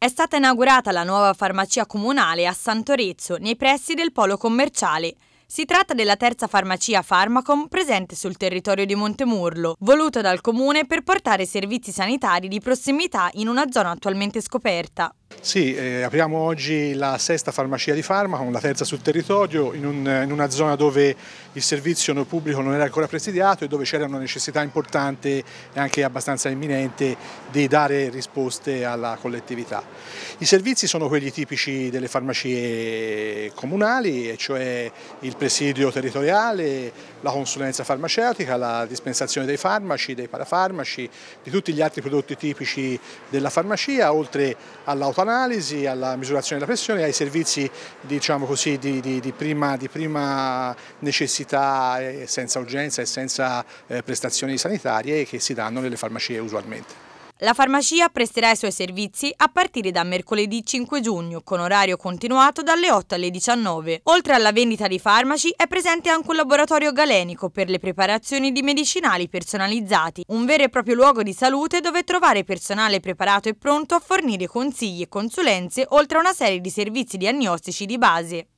È stata inaugurata la nuova farmacia comunale a Santorezzo, nei pressi del polo commerciale. Si tratta della terza farmacia Farmacom presente sul territorio di Montemurlo, voluta dal comune per portare servizi sanitari di prossimità in una zona attualmente scoperta. Sì, eh, apriamo oggi la sesta farmacia di farmaco, la terza sul territorio, in, un, in, una zona dove il servizio pubblico non era ancora presidiato e dove c'era una necessità importante e anche abbastanza imminente di dare risposte alla collettività. I servizi sono quelli tipici delle farmacie comunali, cioè il presidio territoriale, la consulenza farmaceutica, la dispensazione dei farmaci, dei parafarmaci, di tutti gli altri prodotti tipici della farmacia, oltre all'autorizzazione dell'autoanalisi, alla misurazione della pressione, ai servizi diciamo così, di, di, di, prima, di, prima, necessità senza urgenza e senza eh, prestazioni sanitarie che si danno nelle farmacie usualmente. La farmacia presterà i suoi servizi a partire da mercoledì 5 giugno, con orario continuato dalle 8 alle 19. Oltre alla vendita di farmaci, è presente anche un laboratorio galenico per le preparazioni di medicinali personalizzati, un vero e proprio luogo di salute dove trovare personale preparato e pronto a fornire consigli e consulenze, oltre a una serie di servizi diagnostici di base.